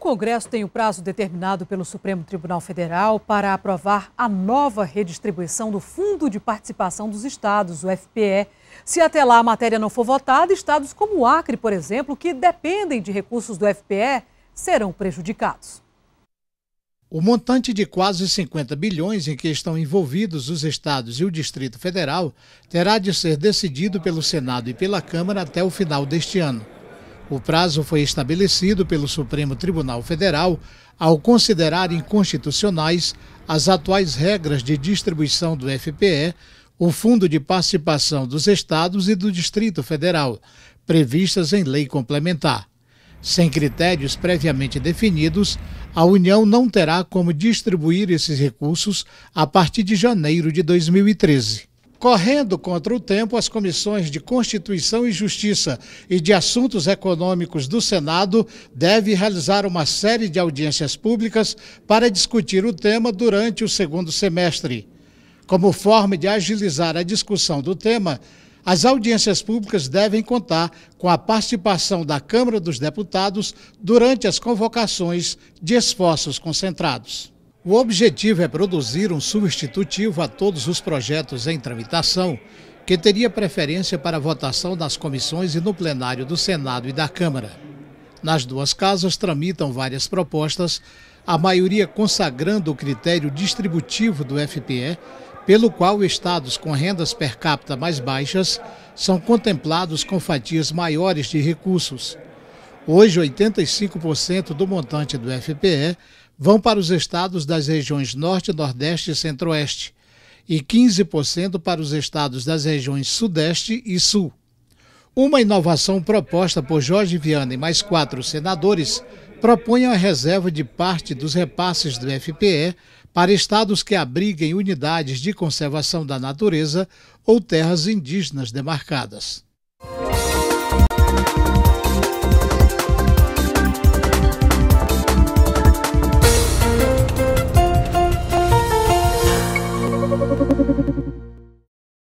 O Congresso tem o prazo determinado pelo Supremo Tribunal Federal para aprovar a nova redistribuição do Fundo de Participação dos Estados, o FPE. Se até lá a matéria não for votada, estados como o Acre, por exemplo, que dependem de recursos do FPE, serão prejudicados. O montante de quase 50 bilhões em que estão envolvidos os estados e o Distrito Federal terá de ser decidido pelo Senado e pela Câmara até o final deste ano. O prazo foi estabelecido pelo Supremo Tribunal Federal ao considerar inconstitucionais as atuais regras de distribuição do FPE, o Fundo de Participação dos Estados e do Distrito Federal, previstas em lei complementar. Sem critérios previamente definidos, a União não terá como distribuir esses recursos a partir de janeiro de 2013 correndo contra o tempo, as comissões de Constituição e Justiça e de Assuntos Econômicos do Senado devem realizar uma série de audiências públicas para discutir o tema durante o segundo semestre. Como forma de agilizar a discussão do tema, as audiências públicas devem contar com a participação da Câmara dos Deputados durante as convocações de esforços concentrados. O objetivo é produzir um substitutivo a todos os projetos em tramitação, que teria preferência para votação nas comissões e no plenário do Senado e da Câmara. Nas duas casas tramitam várias propostas, a maioria consagrando o critério distributivo do FPE, pelo qual estados com rendas per capita mais baixas são contemplados com fatias maiores de recursos. Hoje, 85% do montante do FPE vão para os estados das regiões Norte, Nordeste e Centro-Oeste e 15% para os estados das regiões Sudeste e Sul. Uma inovação proposta por Jorge Viana e mais quatro senadores propõe a reserva de parte dos repasses do FPE para estados que abriguem unidades de conservação da natureza ou terras indígenas demarcadas.